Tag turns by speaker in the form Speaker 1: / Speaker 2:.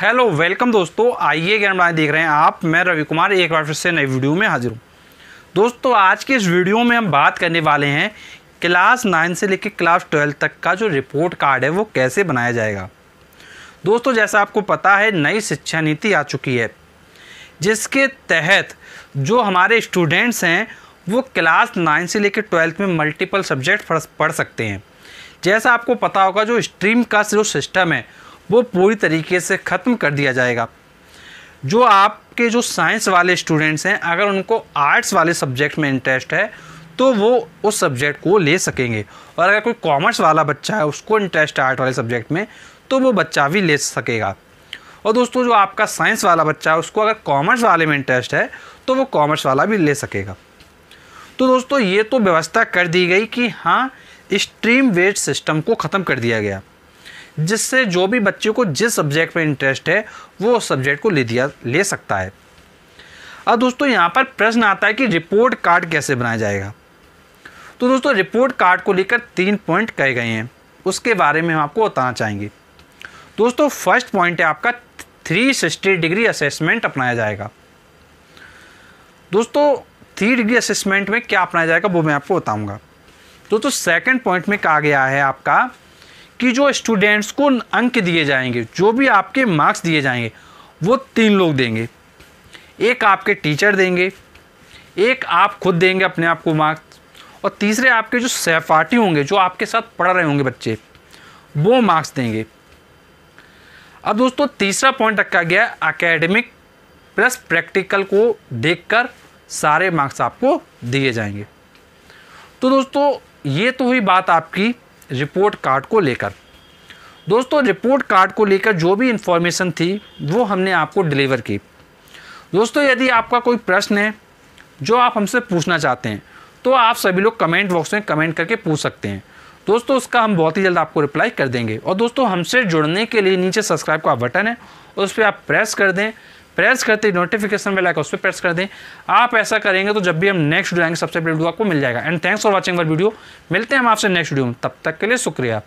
Speaker 1: hello welcome दोस्तों आइए game line देख रहे हैं आप मैं रवि कुमार एक बार फिर से नई वीडियो में हाजिर हूँ दोस्तों आज के इस वीडियो में हम बात करने वाले हैं क्लास नाइन से लेकर क्लास ट्वेल्व तक का जो रिपोर्ट कार्ड है वो कैसे बनाया जाएगा दोस्तों जैसा आपको पता है नई शिक्षा नीति आ चुकी है जिसके तहत जो हमारे स्टूडेंट्स हैं वो क्लास नाइन से लेकर ट्वेल्थ में मल्टीपल सब्जेक्ट पढ़ सकते हैं जैसा आपको पता होगा जो स्ट्रीम का जो सिस्टम है वो पूरी तरीके से ख़त्म कर दिया जाएगा जो आपके जो साइंस वाले स्टूडेंट्स हैं अगर उनको आर्ट्स वाले सब्जेक्ट में इंटरेस्ट है तो वो उस सब्जेक्ट को ले सकेंगे और अगर कोई कॉमर्स वाला बच्चा है उसको इंटरेस्ट है आर्ट वाले सब्जेक्ट में तो वो बच्चा भी ले सकेगा और दोस्तों जो आपका साइंस वाला बच्चा है उसको अगर कॉमर्स वाले में इंटरेस्ट है तो वो कॉमर्स वाला भी ले सकेगा तो दोस्तों ये तो व्यवस्था कर दी गई कि हाँ स्ट्रीम वेज सिस्टम को ख़त्म कर दिया गया जिससे जो भी बच्चे को जिस सब्जेक्ट में इंटरेस्ट है वो उस सब्जेक्ट को ले दिया ले सकता है अब दोस्तों यहाँ पर प्रश्न आता है कि रिपोर्ट कार्ड कैसे बनाया जाएगा तो दोस्तों रिपोर्ट कार्ड को लेकर तीन पॉइंट कहे गए हैं उसके बारे में हम आपको बताना चाहेंगे दोस्तों फर्स्ट पॉइंट है आपका थ्री सिक्सटी डिग्री असेसमेंट अपनाया जाएगा दोस्तों थ्री डिग्री असेसमेंट में क्या अपनाया जाएगा वो मैं आपको बताऊंगा दोस्तों सेकंड पॉइंट में कहा गया है आपका कि जो स्टूडेंट्स को अंक दिए जाएंगे जो भी आपके मार्क्स दिए जाएंगे वो तीन लोग देंगे एक आपके टीचर देंगे एक आप खुद देंगे अपने आप को मार्क्स और तीसरे आपके जो सहपाठी होंगे जो आपके साथ पढ़ रहे होंगे बच्चे वो मार्क्स देंगे अब दोस्तों तीसरा पॉइंट रखा गया है अकेडमिक प्लस प्रैक्टिकल को देखकर सारे मार्क्स आपको दिए जाएंगे तो दोस्तों ये तो हुई बात आपकी रिपोर्ट कार्ड को लेकर दोस्तों रिपोर्ट कार्ड को लेकर जो भी इंफॉर्मेशन थी वो हमने आपको डिलीवर की दोस्तों यदि आपका कोई प्रश्न है जो आप हमसे पूछना चाहते हैं तो आप सभी लोग कमेंट बॉक्स में कमेंट करके पूछ सकते हैं दोस्तों उसका हम बहुत ही जल्द आपको रिप्लाई कर देंगे और दोस्तों हमसे जुड़ने के लिए नीचे सब्सक्राइब का बटन है उस पर आप प्रेस कर दें प्रेस करते नोटिफिकेशन बेल आइकन उस पर प्रेस कर दें आप ऐसा करेंगे तो जब भी हम नेक्स्ट आएंगे सबसे पहले वीडियो आपको मिल जाएगा and thanks for watching our video मिलते हैं हम आपसे नेक्स्ट वीडियो में तब तक के लिए शुक्रिया